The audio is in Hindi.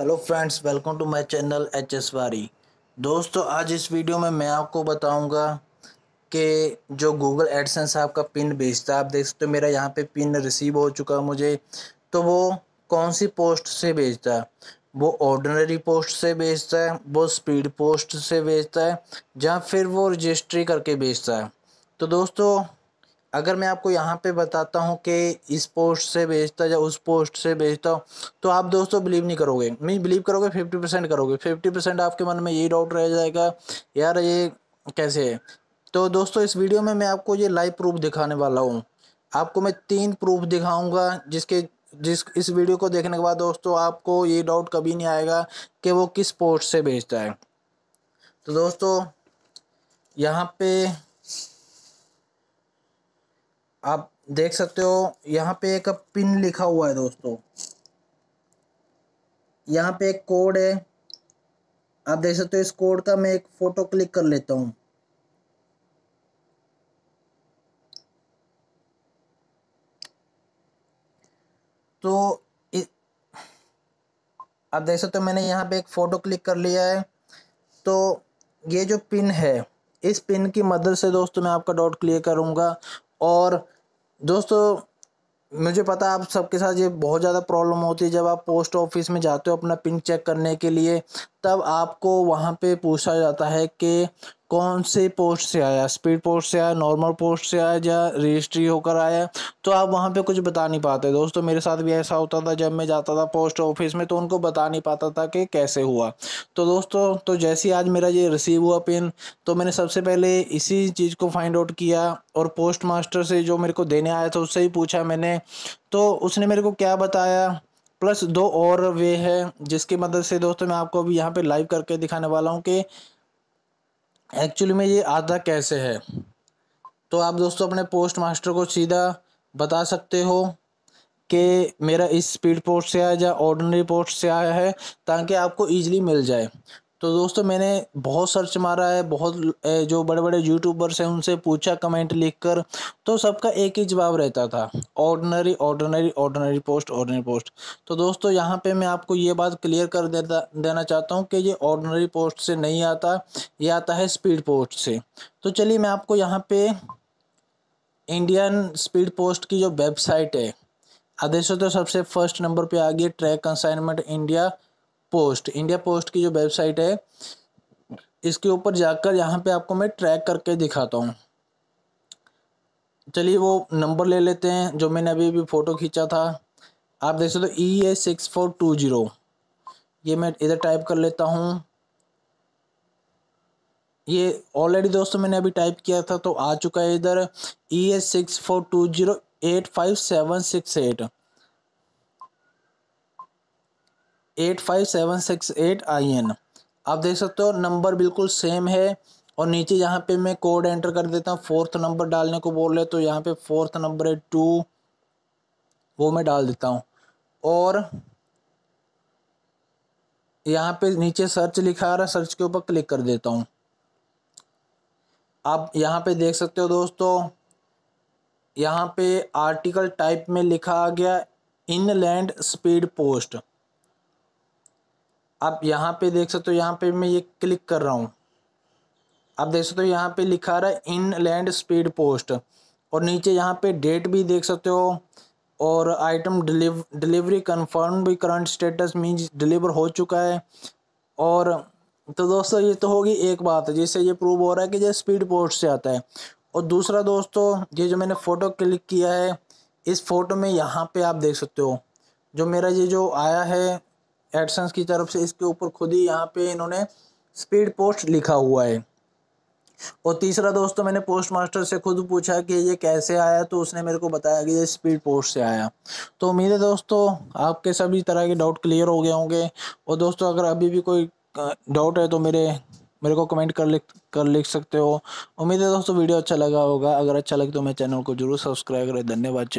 hello friends welcome to my channel H S Wari दोस्तों आज इस वीडियो में मैं आपको बताऊंगा कि जो गूगल एडसेंस आपका पिन भेजता है आप देख सकते हो मेरा यहाँ पे पिन रिसीव हो चुका मुझे तो वो कौन सी पोस्ट से भेजता है वो ऑर्डनरी पोस्ट से भेजता है वो स्पीड पोस्ट से भेजता है या फिर वो रजिस्ट्री करके भेजता है तो दोस्तों अगर मैं आपको यहाँ पे बताता हूँ कि इस पोस्ट से बेचता या उस पोस्ट से बेचता हूँ तो आप दोस्तों बिलीव नहीं करोगे मीन बिलीव करोगे फिफ्टी परसेंट करोगे फिफ्टी परसेंट आपके मन में यही डाउट रह जाएगा यार ये कैसे है तो दोस्तों इस वीडियो में मैं आपको ये लाइव प्रूफ दिखाने वाला हूँ आपको मैं तीन प्रूफ दिखाऊँगा जिसके जिस इस वीडियो को देखने के बाद दोस्तों आपको ये डाउट कभी नहीं आएगा कि वो किस पोस्ट से बेचता है तो दोस्तों यहाँ पे आप देख सकते हो यहाँ पे एक पिन लिखा हुआ है दोस्तों यहाँ पे एक कोड है आप देख सकते हो इस कोड का मैं एक फ़ोटो क्लिक कर लेता हूँ तो आप देख सकते हो मैंने यहाँ पे एक फ़ोटो क्लिक कर लिया है तो ये जो पिन है इस पिन की मदद से दोस्तों मैं आपका डॉट क्लियर करूँगा और दोस्तों मुझे पता आप सबके साथ ये बहुत ज़्यादा प्रॉब्लम होती है जब आप पोस्ट ऑफिस में जाते हो अपना पिन चेक करने के लिए तब आपको वहाँ पे पूछा जाता है कि कौन से पोस्ट से आया स्पीड पोस्ट से आया नॉर्मल पोस्ट से आया या रजिस्ट्री होकर आया तो आप वहाँ पे कुछ बता नहीं पाते दोस्तों मेरे साथ भी ऐसा होता था जब मैं जाता था पोस्ट ऑफिस में तो उनको बता नहीं पाता था कि कैसे हुआ तो दोस्तों तो जैसे आज मेरा ये रिसीव हुआ पिन तो मैंने सबसे पहले इसी चीज़ को फाइंड आउट किया और पोस्ट मास्टर से जो मेरे को देने आया था उससे ही पूछा मैंने तो उसने मेरे को क्या बताया प्लस दो और वे है जिसकी मदद से दोस्तों मैं आपको अभी यहाँ पे लाइव करके दिखाने वाला हूँ कि एक्चुअली में ये आता कैसे है तो आप दोस्तों अपने पोस्ट मास्टर को सीधा बता सकते हो कि मेरा इस स्पीड पोस्ट से आया या ऑर्डनरी पोस्ट से आया है ताकि आपको ईजिली मिल जाए तो दोस्तों मैंने बहुत सर्च मारा है बहुत जो बड़े बड़े यूट्यूबर्स हैं उनसे पूछा कमेंट लिख कर तो सबका एक ही जवाब रहता था ordinary ordinary ordinary post ordinary post तो दोस्तों यहाँ पे मैं आपको ये बात क्लियर कर देता देना चाहता हूँ कि ये ऑर्डनरी पोस्ट से नहीं आता ये आता है स्पीड पोस्ट से तो चलिए मैं आपको यहाँ पे इंडियन स्पीड पोस्ट की जो वेबसाइट है आदेशों तो सबसे फर्स्ट नंबर पे आ गई track consignment India Post India Post की जो वेबसाइट है इसके ऊपर जाकर यहाँ पे आपको मैं ट्रैक करके दिखाता हूँ चलिए वो नंबर ले लेते हैं जो मैंने अभी अभी फ़ोटो खींचा था आप देख सकते हो E A six four two zero ये मैं इधर टाइप कर लेता हूँ ये ऑलरेडी दोस्तों मैंने अभी टाइप किया था तो आ चुका है इधर E A six four two zero eight five seven six eight eight five seven six eight I N आप देख सकते हो नंबर बिल्कुल सेम है और नीचे यहाँ पे मैं कोड एंटर कर देता हूँ फोर्थ नंबर डालने को बोल रहे तो यहाँ पे फोर्थ नंबर है टू वो मैं डाल देता हूँ और यहाँ पे नीचे सर्च लिखा आ रहा है सर्च के ऊपर क्लिक कर देता हूँ आप यहाँ पे देख सकते हो दोस्तों यहाँ पे आर्टिकल टाइप में लिखा आ गया इनलैंड स्पीड पोस्ट आप यहाँ पे देख सकते हो यहाँ पे मैं ये क्लिक कर रहा हूँ आप देख सकते हो यहाँ पे लिखा रहा है इन लैंड स्पीड पोस्ट और नीचे यहाँ पे डेट भी देख सकते हो और आइटम डिलीव डिलीवरी कन्फर्म भी करंट स्टेटस मीन डिलीवर हो चुका है और तो दोस्तों ये तो होगी एक बात जिससे ये प्रूव हो रहा है कि ये स्पीड पोस्ट से आता है और दूसरा दोस्तों ये जो मैंने फ़ोटो क्लिक किया है इस फ़ोटो में यहाँ पे आप देख सकते हो जो मेरा ये जो आया है एडसन्स की तरफ से इसके ऊपर खुद ही यहाँ पे इन्होंने स्पीड पोस्ट लिखा हुआ है और तीसरा दोस्तों तो मैंने पोस्ट मास्टर से खुद पूछा कि ये कैसे आया तो उसने मेरे को बताया कि ये स्पीड पोस्ट से आया तो उम्मीद है दोस्तों आपके सभी तरह के डाउट क्लियर हो गए होंगे और दोस्तों अगर अभी भी कोई डाउट है तो मेरे मेरे को कमेंट कर लिख कर लिख सकते हो उम्मीद है दोस्तों वीडियो अच्छा लगा होगा अगर अच्छा लगे तो मेरे चैनल को जरूर सब्सक्राइब करें धन्यवाद